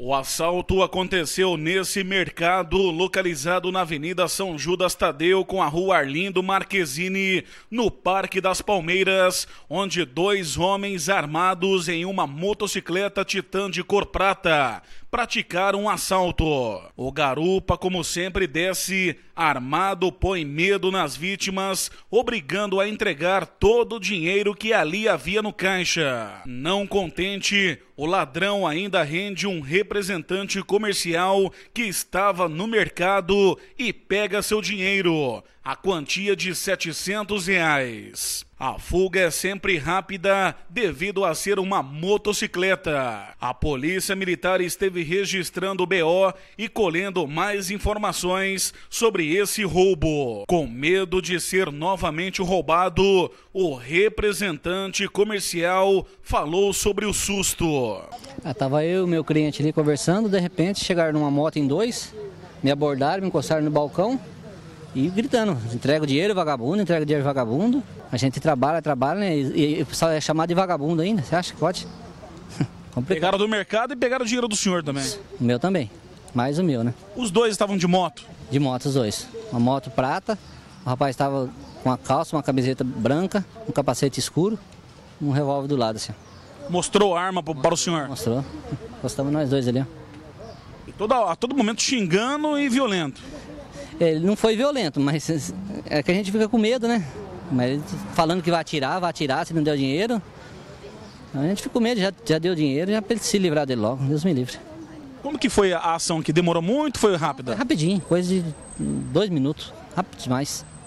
O assalto aconteceu nesse mercado localizado na Avenida São Judas Tadeu com a Rua Arlindo Marquezine, no Parque das Palmeiras, onde dois homens armados em uma motocicleta Titan de cor prata praticar um assalto. O garupa, como sempre, desce armado, põe medo nas vítimas, obrigando a entregar todo o dinheiro que ali havia no caixa. Não contente, o ladrão ainda rende um representante comercial que estava no mercado e pega seu dinheiro, a quantia de 700 reais. A fuga é sempre rápida devido a ser uma motocicleta. A Polícia Militar esteve registrando o BO e colhendo mais informações sobre esse roubo. Com medo de ser novamente roubado, o representante comercial falou sobre o susto. Ah, tava eu e meu cliente ali conversando, de repente chegaram numa moto em dois, me abordaram, me encostaram no balcão e gritando, entrega o dinheiro vagabundo, entrega o dinheiro vagabundo. A gente trabalha, trabalha, né? E, e o pessoal é chamado de vagabundo ainda, você acha que pode? Complicado. Pegaram do mercado e pegaram o dinheiro do senhor também. O meu também, mais o meu, né? Os dois estavam de moto? De moto, os dois. Uma moto prata, o rapaz estava com uma calça, uma camiseta branca, um capacete escuro, um revólver do lado, assim. Mostrou a arma para o senhor? Mostrou. Gostamos nós dois ali, ó. Toda, a todo momento xingando e violento. Ele não foi violento, mas é que a gente fica com medo, né? Mas falando que vai atirar, vai atirar se não deu dinheiro. A gente ficou com medo, já, já deu dinheiro, já para se livrar dele logo, Deus me livre. Como que foi a ação que demorou muito? Foi rápida? Rapidinho, coisa de dois minutos, rápido demais.